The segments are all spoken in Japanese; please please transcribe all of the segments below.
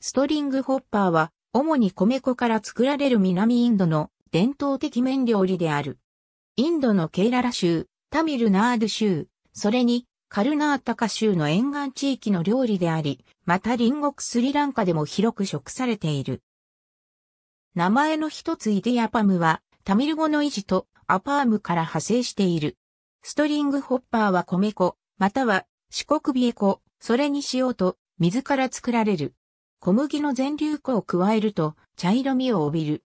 ストリングホッパーは、主に米粉から作られる南インドの伝統的麺料理である。インドのケイララ州、タミルナード州、それにカルナータカ州の沿岸地域の料理であり、また隣国スリランカでも広く食されている。名前の一つイディアパムは、タミル語の維持とアパームから派生している。ストリングホッパーは米粉、または四国ビエ粉、それに塩と水から作られる。小麦の全粒粉を加えると茶色みを帯びる。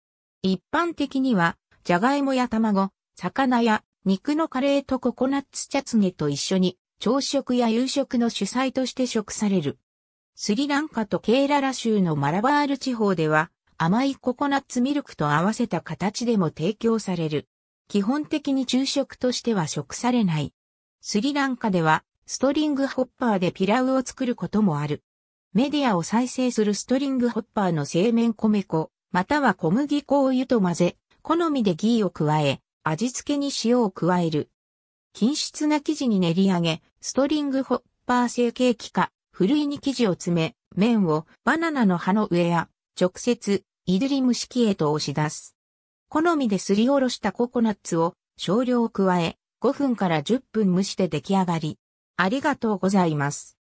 一般的には、じゃがいもや卵、魚や肉のカレーとココナッツチャツネと一緒に朝食や夕食の主菜として食される。スリランカとケーララ州のマラバール地方では甘いココナッツミルクと合わせた形でも提供される。基本的に昼食としては食されない。スリランカではストリングホッパーでピラウを作ることもある。メディアを再生するストリングホッパーの製麺米粉、または小麦粉を油と混ぜ、好みでギーを加え、味付けに塩を加える。均質な生地に練り上げ、ストリングホッパー製ケーキか、ふるいに生地を詰め、麺をバナナの葉の上や、直接、イドリ蒸し器へと押し出す。好みですりおろしたココナッツを少量加え、5分から10分蒸して出来上がり。ありがとうございます。